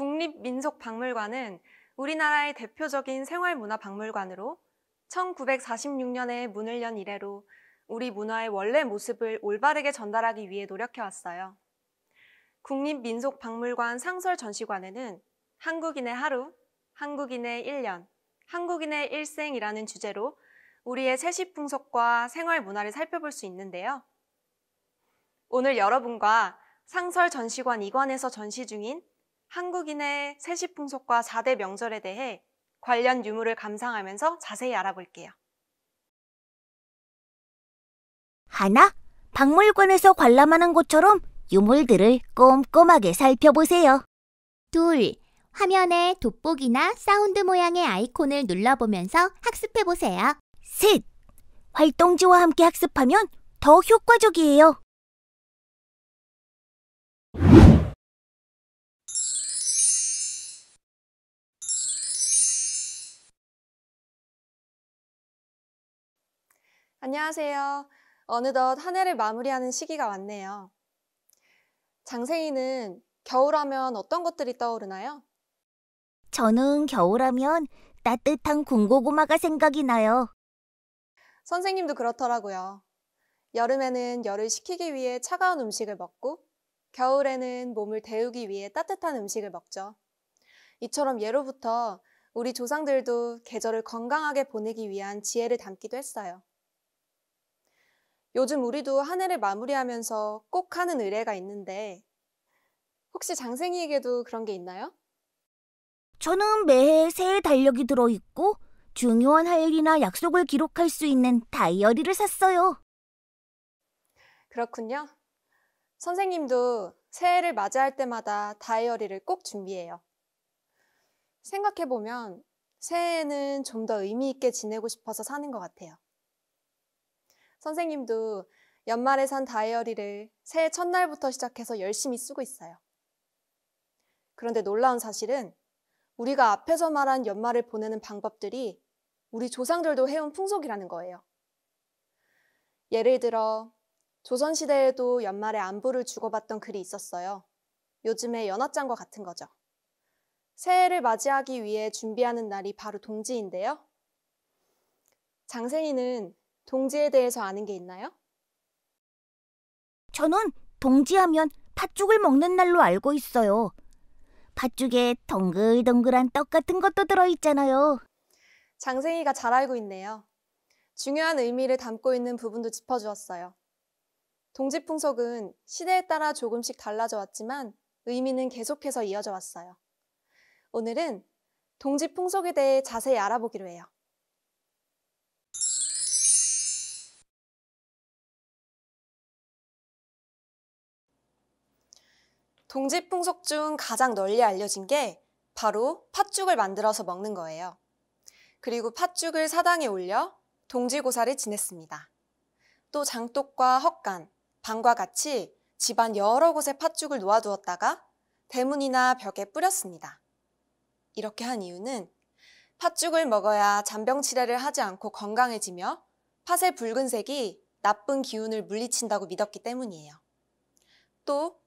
국립민속박물관은 우리나라의 대표적인 생활문화 박물관으로 1946년에 문을 연 이래로 우리 문화의 원래 모습을 올바르게 전달하기 위해 노력해왔어요. 국립민속박물관 상설 전시관에는 한국인의 하루, 한국인의 1년, 한국인의 일생이라는 주제로 우리의 세시 풍속과 생활 문화를 살펴볼 수 있는데요. 오늘 여러분과 상설 전시관 2관에서 전시 중인 한국인의 세시 풍속과 4대 명절에 대해 관련 유물을 감상하면서 자세히 알아볼게요. 하나, 박물관에서 관람하는 것처럼 유물들을 꼼꼼하게 살펴보세요. 둘, 화면에 돋보기나 사운드 모양의 아이콘을 눌러보면서 학습해보세요. 셋, 활동지와 함께 학습하면 더 효과적이에요. 안녕하세요. 어느덧 한 해를 마무리하는 시기가 왔네요. 장세희는 겨울하면 어떤 것들이 떠오르나요? 저는 겨울하면 따뜻한 군고구마가 생각이 나요. 선생님도 그렇더라고요. 여름에는 열을 식히기 위해 차가운 음식을 먹고 겨울에는 몸을 데우기 위해 따뜻한 음식을 먹죠. 이처럼 예로부터 우리 조상들도 계절을 건강하게 보내기 위한 지혜를 담기도 했어요. 요즘 우리도 한 해를 마무리하면서 꼭 하는 의뢰가 있는데 혹시 장생이에게도 그런 게 있나요? 저는 매해 새해 달력이 들어있고 중요한 할 일이나 약속을 기록할 수 있는 다이어리를 샀어요. 그렇군요. 선생님도 새해를 맞이할 때마다 다이어리를 꼭 준비해요. 생각해보면 새해에는 좀 더 의미 있게 지내고 싶어서 사는 것 같아요. 선생님도 연말에 산 다이어리를 새해 첫날부터 시작해서 열심히 쓰고 있어요. 그런데 놀라운 사실은 우리가 앞에서 말한 연말을 보내는 방법들이 우리 조상들도 해온 풍속이라는 거예요. 예를 들어 조선시대에도 연말에 안부를 주고받던 글이 있었어요. 요즘의 연화장과 같은 거죠. 새해를 맞이하기 위해 준비하는 날이 바로 동지인데요. 장생이는 동지에 대해서 아는 게 있나요? 저는 동지하면 팥죽을 먹는 날로 알고 있어요. 팥죽에 동글동글한 떡 같은 것도 들어있잖아요. 장생이가 잘 알고 있네요. 중요한 의미를 담고 있는 부분도 짚어주었어요. 동지풍속은 시대에 따라 조금씩 달라져 왔지만 의미는 계속해서 이어져 왔어요. 오늘은 동지풍속에 대해 자세히 알아보기로 해요. 동지 풍속 중 가장 널리 알려진 게 바로 팥죽을 만들어서 먹는 거예요. 그리고 팥죽을 사당에 올려 동지고사를 지냈습니다. 또 장독과 헛간, 방과 같이 집안 여러 곳에 팥죽을 놓아두었다가 대문이나 벽에 뿌렸습니다. 이렇게 한 이유는 팥죽을 먹어야 잔병 치레를 하지 않고 건강해지며 팥의 붉은색이 나쁜 기운을 물리친다고 믿었기 때문이에요. 또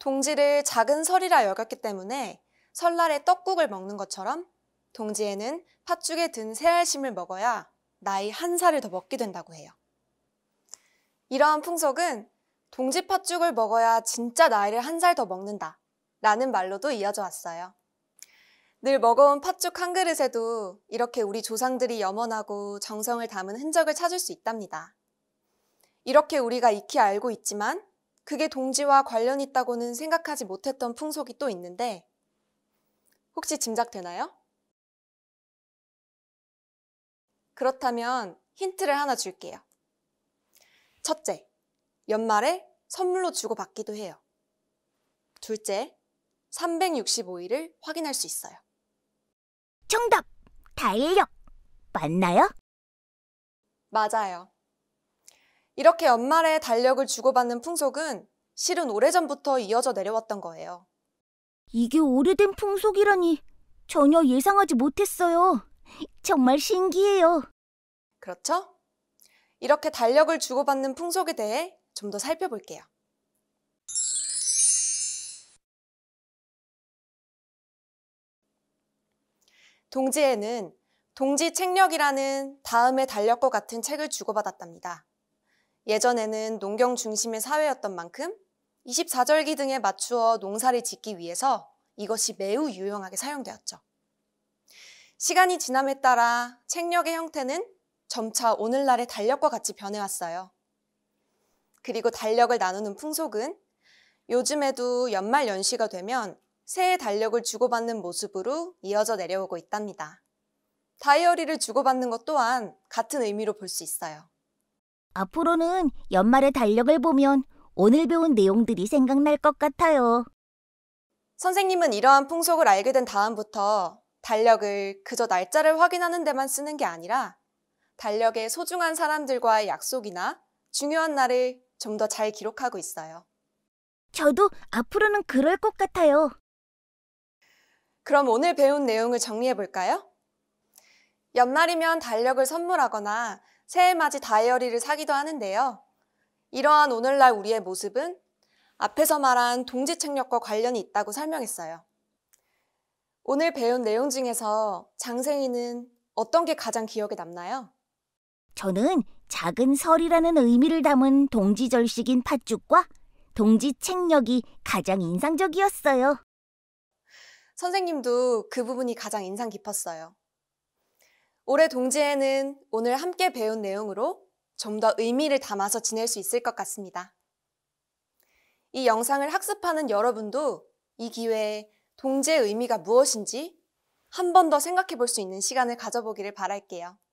동지를 작은 설이라 여겼기 때문에 설날에 떡국을 먹는 것처럼 동지에는 팥죽에 든 새알심을 먹어야 나이 한 살을 더 먹게 된다고 해요. 이러한 풍속은 동지 팥죽을 먹어야 진짜 나이를 한 살 더 먹는다 라는 말로도 이어져 왔어요. 늘 먹어온 팥죽 한 그릇에도 이렇게 우리 조상들이 염원하고 정성을 담은 흔적을 찾을 수 있답니다. 이렇게 우리가 익히 알고 있지만 그게 동지와 관련 있다고는 생각하지 못했던 풍속이 또 있는데 혹시 짐작되나요? 그렇다면 힌트를 하나 줄게요. 첫째, 연말에 선물로 주고받기도 해요. 둘째, 365일을 확인할 수 있어요. 정답! 달력! 맞나요? 맞아요. 이렇게 연말에 달력을 주고받는 풍속은 실은 오래전부터 이어져 내려왔던 거예요. 이게 오래된 풍속이라니 전혀 예상하지 못했어요. 정말 신기해요. 그렇죠? 이렇게 달력을 주고받는 풍속에 대해 좀 더 살펴볼게요. 동지에는 동지 책력이라는 다음의 달력과 같은 책을 주고받았답니다. 예전에는 농경 중심의 사회였던 만큼 24절기 등에 맞추어 농사를 짓기 위해서 이것이 매우 유용하게 사용되었죠. 시간이 지남에 따라 책력의 형태는 점차 오늘날의 달력과 같이 변해왔어요. 그리고 달력을 나누는 풍속은 요즘에도 연말 연시가 되면 새해 달력을 주고받는 모습으로 이어져 내려오고 있답니다. 다이어리를 주고받는 것 또한 같은 의미로 볼 수 있어요. 앞으로는 연말의 달력을 보면 오늘 배운 내용들이 생각날 것 같아요. 선생님은 이러한 풍속을 알게 된 다음부터 달력을 그저 날짜를 확인하는 데만 쓰는 게 아니라 달력에 소중한 사람들과의 약속이나 중요한 날을 좀 더 잘 기록하고 있어요. 저도 앞으로는 그럴 것 같아요. 그럼 오늘 배운 내용을 정리해 볼까요? 연말이면 달력을 선물하거나 새해맞이 다이어리를 사기도 하는데요. 이러한 오늘날 우리의 모습은 앞에서 말한 동지책력과 관련이 있다고 설명했어요. 오늘 배운 내용 중에서 장생이는 어떤 게 가장 기억에 남나요? 저는 작은 설이라는 의미를 담은 동지절식인 팥죽과 동지책력이 가장 인상적이었어요. 선생님도 그 부분이 가장 인상 깊었어요. 올해 동지에는 오늘 함께 배운 내용으로 좀 더 의미를 담아서 지낼 수 있을 것 같습니다. 이 영상을 학습하는 여러분도 이 기회에 동지의 의미가 무엇인지 한 번 더 생각해 볼 수 있는 시간을 가져보기를 바랄게요.